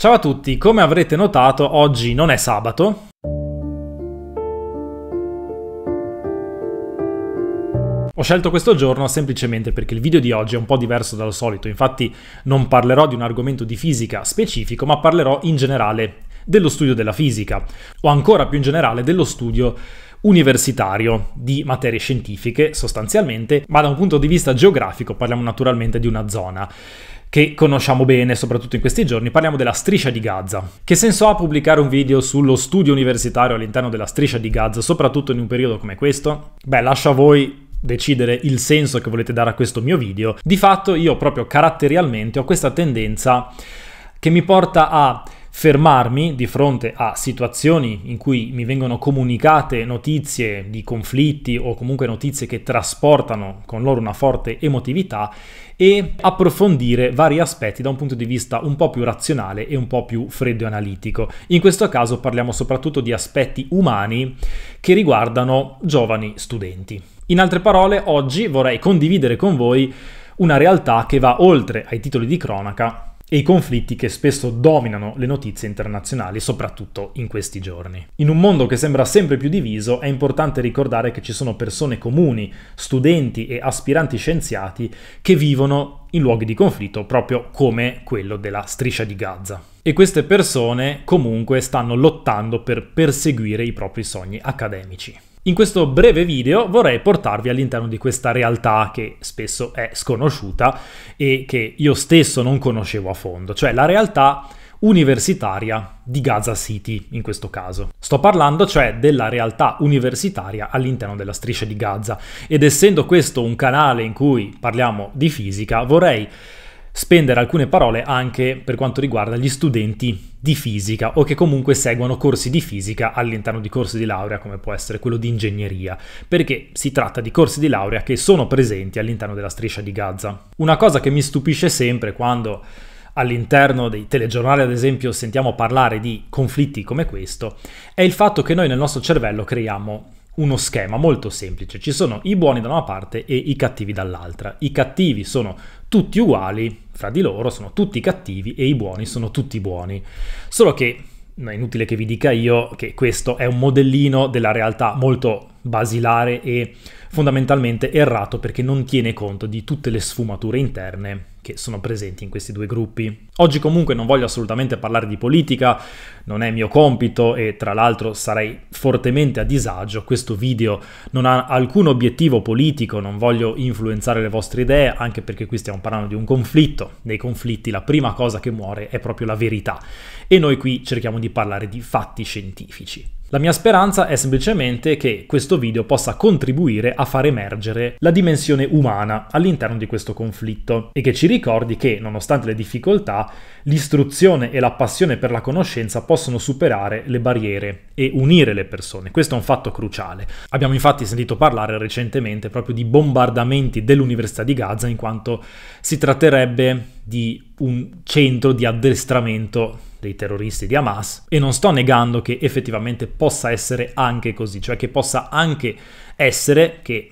Ciao a tutti, come avrete notato oggi non è sabato. Ho scelto questo giorno semplicemente perché il video di oggi è un po' diverso dal solito, infatti non parlerò di un argomento di fisica specifico, ma parlerò in generale dello studio della fisica, o ancora più in generale dello studio universitario di materie scientifiche sostanzialmente, ma da un punto di vista geografico parliamo naturalmente di una zona che conosciamo bene, soprattutto in questi giorni, parliamo della striscia di Gaza. Che senso ha pubblicare un video sullo studio universitario all'interno della striscia di Gaza, soprattutto in un periodo come questo? Beh, lascio a voi decidere il senso che volete dare a questo mio video. Di fatto io proprio caratterialmente ho questa tendenza che mi porta a fermarmi di fronte a situazioni in cui mi vengono comunicate notizie di conflitti o comunque notizie che trasportano con loro una forte emotività e approfondire vari aspetti da un punto di vista un po' più razionale e un po' più freddo e analitico. In questo caso parliamo soprattutto di aspetti umani che riguardano giovani studenti. In altre parole, oggi vorrei condividere con voi una realtà che va oltre ai titoli di cronaca e i conflitti che spesso dominano le notizie internazionali, soprattutto in questi giorni. In un mondo che sembra sempre più diviso, è importante ricordare che ci sono persone comuni, studenti e aspiranti scienziati che vivono in luoghi di conflitto proprio come quello della striscia di Gaza. E queste persone comunque stanno lottando per perseguire i propri sogni accademici. In questo breve video vorrei portarvi all'interno di questa realtà che spesso è sconosciuta e che io stesso non conoscevo a fondo, cioè la realtà universitaria di Gaza City in questo caso. Sto parlando cioè della realtà universitaria all'interno della striscia di Gaza ed essendo questo un canale in cui parliamo di fisica vorrei spendere alcune parole anche per quanto riguarda gli studenti di fisica o che comunque seguono corsi di fisica all'interno di corsi di laurea come può essere quello di ingegneria, perché si tratta di corsi di laurea che sono presenti all'interno della striscia di Gaza. Una cosa che mi stupisce sempre quando all'interno dei telegiornali, ad esempio, sentiamo parlare di conflitti come questo, è il fatto che noi nel nostro cervello creiamo uno schema molto semplice. Ci sono i buoni da una parte e i cattivi dall'altra. I cattivi sono tutti uguali fra di loro, sono tutti cattivi e i buoni sono tutti buoni. Solo che non è inutile che vi dica io che questo è un modellino della realtà molto basilare e fondamentalmente errato perché non tiene conto di tutte le sfumature interne che sono presenti in questi due gruppi. Oggi comunque non voglio assolutamente parlare di politica, non è mio compito e tra l'altro sarei fortemente a disagio, questo video non ha alcun obiettivo politico, non voglio influenzare le vostre idee, anche perché qui stiamo parlando di un conflitto, nei conflitti la prima cosa che muore è proprio la verità e noi qui cerchiamo di parlare di fatti scientifici. La mia speranza è semplicemente che questo video possa contribuire a far emergere la dimensione umana all'interno di questo conflitto e che ci ricordi che, nonostante le difficoltà, l'istruzione e la passione per la conoscenza possono superare le barriere e unire le persone. Questo è un fatto cruciale. Abbiamo infatti sentito parlare recentemente proprio di bombardamenti dell'Università di Gaza in quanto si tratterebbe di un centro di addestramento dei terroristi di Hamas e non sto negando che effettivamente possa essere anche così, cioè che possa anche essere che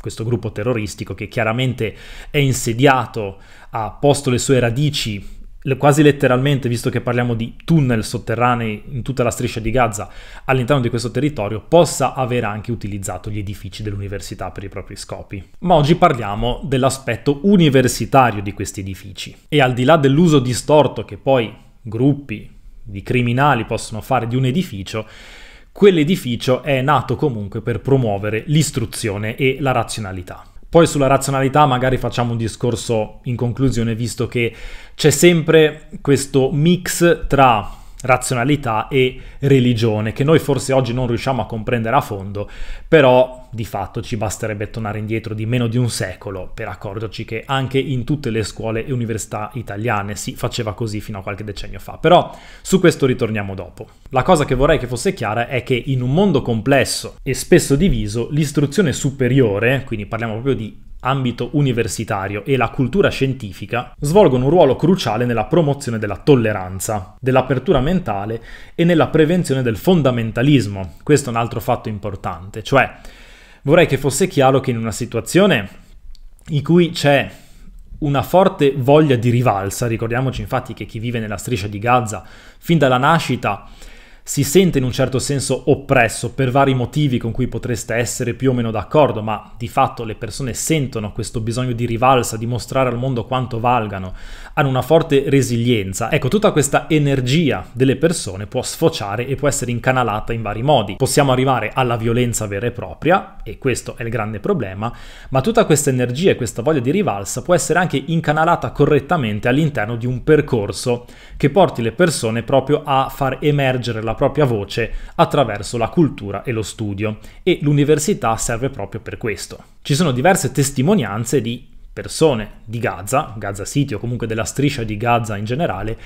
questo gruppo terroristico che chiaramente è insediato, ha posto le sue radici quasi letteralmente, visto che parliamo di tunnel sotterranei in tutta la striscia di Gaza all'interno di questo territorio, possa aver anche utilizzato gli edifici dell'università per i propri scopi. Ma oggi parliamo dell'aspetto universitario di questi edifici e al di là dell'uso distorto che poi gruppi di criminali possono fare di un edificio, quell'edificio è nato comunque per promuovere l'istruzione e la razionalità. Poi sulla razionalità magari facciamo un discorso in conclusione, visto che c'è sempre questo mix tra razionalità e religione, che noi forse oggi non riusciamo a comprendere a fondo, però di fatto ci basterebbe tornare indietro di meno di un secolo per accorgerci che anche in tutte le scuole e università italiane si faceva così fino a qualche decennio fa. Però su questo ritorniamo dopo. La cosa che vorrei che fosse chiara è che in un mondo complesso e spesso diviso, l'istruzione superiore, quindi parliamo proprio di ambito universitario e la cultura scientifica svolgono un ruolo cruciale nella promozione della tolleranza, dell'apertura mentale e nella prevenzione del fondamentalismo. Questo è un altro fatto importante, cioè vorrei che fosse chiaro che in una situazione in cui c'è una forte voglia di rivalsa, ricordiamoci infatti che chi vive nella striscia di Gaza fin dalla nascita si sente in un certo senso oppresso per vari motivi con cui potreste essere più o meno d'accordo, ma di fatto le persone sentono questo bisogno di rivalsa, di mostrare al mondo quanto valgano, hanno una forte resilienza. Ecco, tutta questa energia delle persone può sfociare e può essere incanalata in vari modi. Possiamo arrivare alla violenza vera e propria, e questo è il grande problema, ma tutta questa energia e questa voglia di rivalsa può essere anche incanalata correttamente all'interno di un percorso che porti le persone proprio a far emergere la propria voce attraverso la cultura e lo studio e l'università serve proprio per questo. Ci sono diverse testimonianze di persone di Gaza, Gaza City o comunque della striscia di Gaza in generale,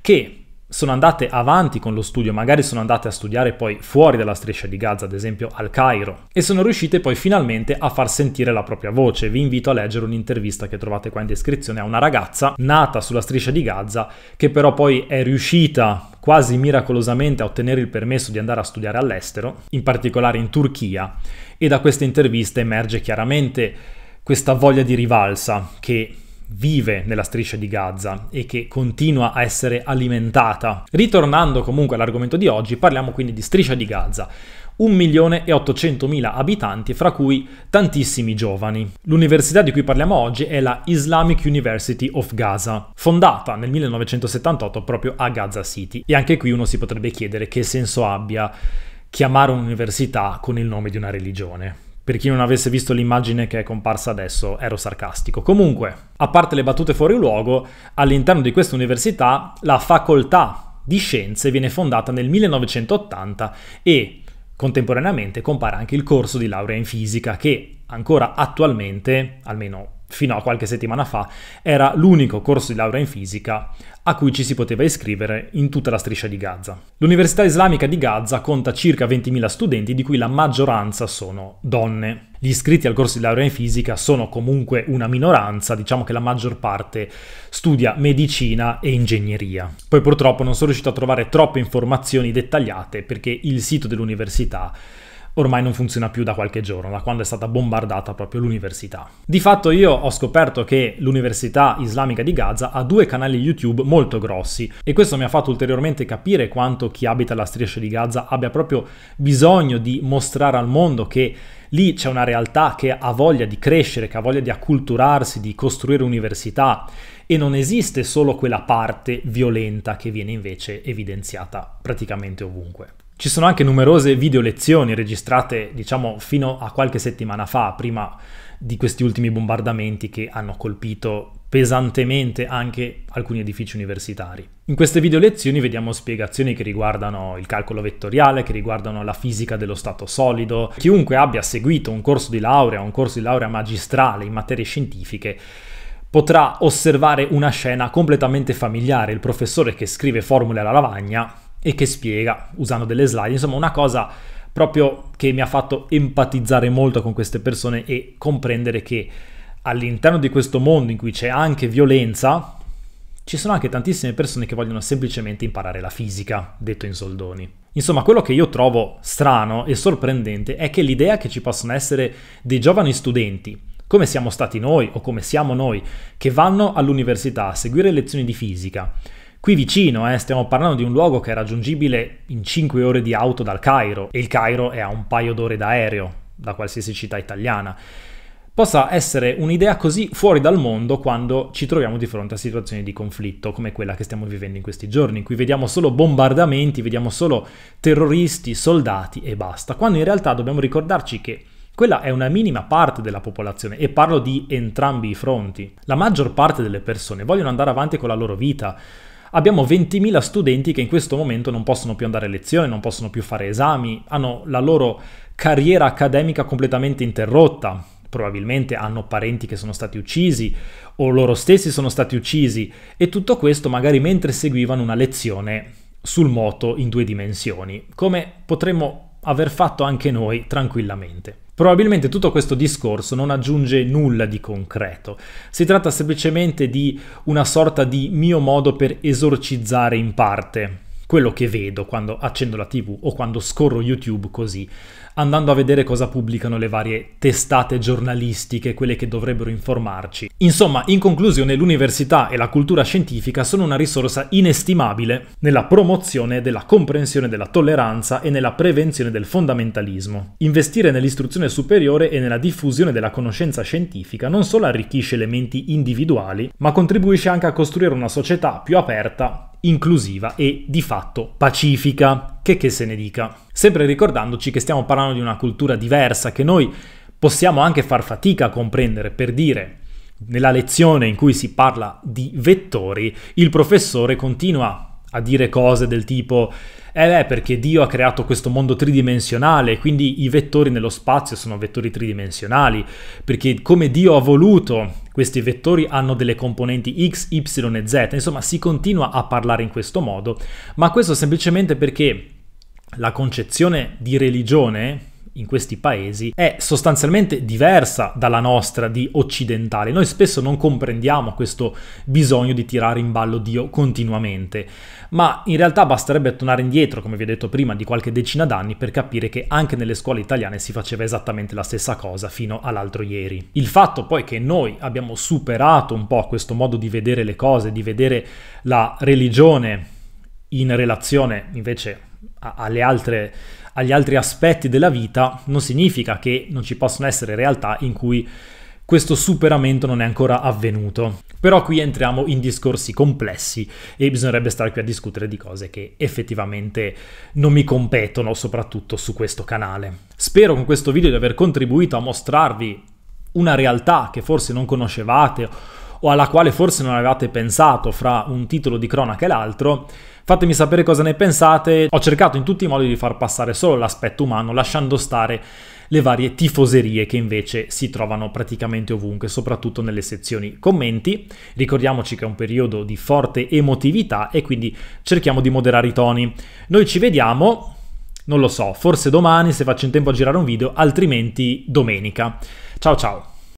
che sono andate avanti con lo studio, magari sono andate a studiare poi fuori dalla striscia di Gaza, ad esempio al Cairo, e sono riuscite poi finalmente a far sentire la propria voce. Vi invito a leggere un'intervista che trovate qua in descrizione a una ragazza nata sulla striscia di Gaza, che però poi è riuscita quasi miracolosamente a ottenere il permesso di andare a studiare all'estero, in particolare in Turchia, e da questa intervista emerge chiaramente questa voglia di rivalsa che vive nella striscia di Gaza e che continua a essere alimentata. Ritornando comunque all'argomento di oggi, parliamo quindi di striscia di Gaza. 1.800.000 abitanti, fra cui tantissimi giovani. L'università di cui parliamo oggi è la Islamic University of Gaza, fondata nel 1978 proprio a Gaza City. E anche qui uno si potrebbe chiedere che senso abbia chiamare un'università con il nome di una religione. Per chi non avesse visto l'immagine che è comparsa adesso, ero sarcastico. Comunque, a parte le battute fuori luogo, all'interno di questa università la facoltà di scienze viene fondata nel 1980 e contemporaneamente compare anche il corso di laurea in fisica che ancora attualmente, almeno fino a qualche settimana fa, era l'unico corso di laurea in fisica a cui ci si poteva iscrivere in tutta la striscia di Gaza. L'Università Islamica di Gaza conta circa 20.000 studenti, di cui la maggioranza sono donne. Gli iscritti al corso di laurea in fisica sono comunque una minoranza, diciamo che la maggior parte studia medicina e ingegneria. Poi purtroppo non sono riuscito a trovare troppe informazioni dettagliate perché il sito dell'università ormai non funziona più da qualche giorno, da quando è stata bombardata proprio l'università. Di fatto io ho scoperto che l'Università Islamica di Gaza ha due canali YouTube molto grossi e questo mi ha fatto ulteriormente capire quanto chi abita la striscia di Gaza abbia proprio bisogno di mostrare al mondo che lì c'è una realtà che ha voglia di crescere, che ha voglia di acculturarsi, di costruire università e non esiste solo quella parte violenta che viene invece evidenziata praticamente ovunque. Ci sono anche numerose video lezioni registrate, diciamo, fino a qualche settimana fa, prima di questi ultimi bombardamenti che hanno colpito pesantemente anche alcuni edifici universitari. In queste video lezioni vediamo spiegazioni che riguardano il calcolo vettoriale, che riguardano la fisica dello stato solido. Chiunque abbia seguito un corso di laurea, un corso di laurea magistrale in materie scientifiche, potrà osservare una scena completamente familiare, il professore che scrive formule alla lavagna e che spiega usando delle slide, insomma una cosa proprio che mi ha fatto empatizzare molto con queste persone e comprendere che all'interno di questo mondo in cui c'è anche violenza, ci sono anche tantissime persone che vogliono semplicemente imparare la fisica, detto in soldoni. Insomma, quello che io trovo strano e sorprendente è che l'idea che ci possono essere dei giovani studenti, come siamo stati noi o come siamo noi, che vanno all'università a seguire lezioni di fisica, Qui vicino, eh, stiamo parlando di un luogo che è raggiungibile in 5 ore di auto dal Cairo e il Cairo è a un paio d'ore d'aereo da qualsiasi città italiana. Possa essere un'idea così fuori dal mondo quando ci troviamo di fronte a situazioni di conflitto come quella che stiamo vivendo in questi giorni, in cui vediamo solo bombardamenti, vediamo solo terroristi, soldati e basta, quando in realtà dobbiamo ricordarci che quella è una minima parte della popolazione e parlo di entrambi i fronti. La maggior parte delle persone vogliono andare avanti con la loro vita, abbiamo 20.000 studenti che in questo momento non possono più andare a lezione, non possono più fare esami, hanno la loro carriera accademica completamente interrotta, probabilmente hanno parenti che sono stati uccisi o loro stessi sono stati uccisi e tutto questo magari mentre seguivano una lezione sul moto in due dimensioni, come potremmo aver fatto anche noi tranquillamente. Probabilmente tutto questo discorso non aggiunge nulla di concreto, si tratta semplicemente di una sorta di mio modo per esorcizzare in parte quello che vedo quando accendo la tv o quando scorro YouTube così andando a vedere cosa pubblicano le varie testate giornalistiche, quelle che dovrebbero informarci. Insomma, in conclusione, l'università e la cultura scientifica sono una risorsa inestimabile nella promozione della comprensione della tolleranza e nella prevenzione del fondamentalismo. Investire nell'istruzione superiore e nella diffusione della conoscenza scientifica non solo arricchisce elementi individuali, ma contribuisce anche a costruire una società più aperta, inclusiva e di fatto pacifica, che che se ne dica. Sempre ricordandoci che stiamo parlando di una cultura diversa che noi possiamo anche far fatica a comprendere, per dire nella lezione in cui si parla di vettori, il professore continua a dire cose del tipo eh beh, perché Dio ha creato questo mondo tridimensionale, quindi i vettori nello spazio sono vettori tridimensionali, perché come Dio ha voluto questi vettori hanno delle componenti x, y e z, insomma si continua a parlare in questo modo, ma questo semplicemente perché la concezione di religione in questi paesi è sostanzialmente diversa dalla nostra di occidentale. Noi spesso non comprendiamo questo bisogno di tirare in ballo Dio continuamente, ma in realtà basterebbe tornare indietro, come vi ho detto prima, di qualche decina d'anni per capire che anche nelle scuole italiane si faceva esattamente la stessa cosa fino all'altro ieri. Il fatto poi che noi abbiamo superato un po' questo modo di vedere le cose, di vedere la religione in relazione invece alle altre agli altri aspetti della vita, non significa che non ci possono essere realtà in cui questo superamento non è ancora avvenuto. Però qui entriamo in discorsi complessi e bisognerebbe stare qui a discutere di cose che effettivamente non mi competono, soprattutto su questo canale. Spero con questo video di aver contribuito a mostrarvi una realtà che forse non conoscevate o alla quale forse non avevate pensato fra un titolo di cronaca e l'altro, Fatemi sapere cosa ne pensate. Ho cercato in tutti i modi di far passare solo l'aspetto umano, lasciando stare le varie tifoserie che invece si trovano praticamente ovunque, soprattutto nelle sezioni commenti. Ricordiamoci che è un periodo di forte emotività e quindi cerchiamo di moderare i toni. Noi ci vediamo, non lo so, forse domani se faccio in tempo a girare un video, altrimenti domenica. Ciao ciao!